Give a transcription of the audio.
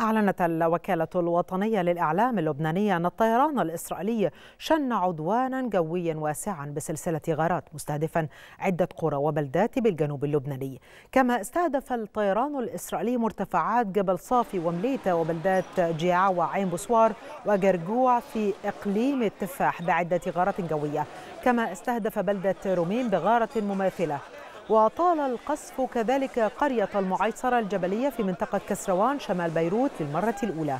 أعلنت الوكالة الوطنية للإعلام اللبنانية أن الطيران الإسرائيلي شن عدوانا جويا واسعا بسلسلة غارات مستهدفا عدة قرى وبلدات بالجنوب اللبناني كما استهدف الطيران الإسرائيلي مرتفعات جبل صافي ومليتا وبلدات جيعة وعين بوسوار وجرجوع في إقليم التفاح بعدة غارات جوية كما استهدف بلدة رومين بغارة مماثلة وطال القصف كذلك قرية المعيصرة الجبلية في منطقة كسروان شمال بيروت للمرة الأولى